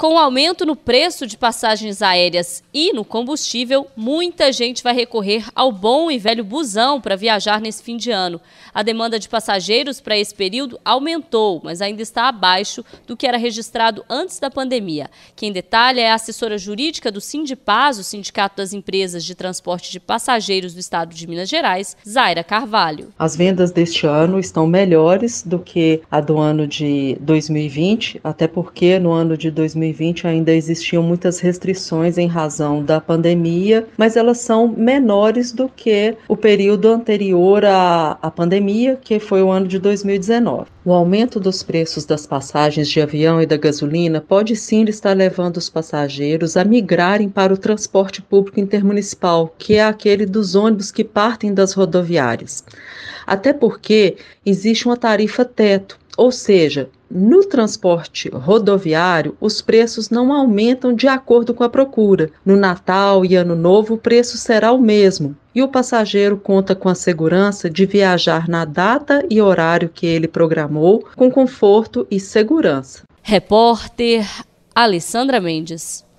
Com o aumento no preço de passagens aéreas e no combustível, muita gente vai recorrer ao bom e velho busão para viajar nesse fim de ano. A demanda de passageiros para esse período aumentou, mas ainda está abaixo do que era registrado antes da pandemia. Quem detalha é a assessora jurídica do Sindipaz, o Sindicato das Empresas de Transporte de Passageiros do Estado de Minas Gerais, Zaira Carvalho. As vendas deste ano estão melhores do que a do ano de 2020, até porque no ano de 2020 2020 ainda existiam muitas restrições em razão da pandemia, mas elas são menores do que o período anterior à, à pandemia, que foi o ano de 2019. O aumento dos preços das passagens de avião e da gasolina pode sim estar levando os passageiros a migrarem para o transporte público intermunicipal, que é aquele dos ônibus que partem das rodoviárias. Até porque existe uma tarifa teto, ou seja, no transporte rodoviário, os preços não aumentam de acordo com a procura. No Natal e Ano Novo, o preço será o mesmo, e o passageiro conta com a segurança de viajar na data e horário que ele programou, com conforto e segurança. Repórter Alessandra Mendes.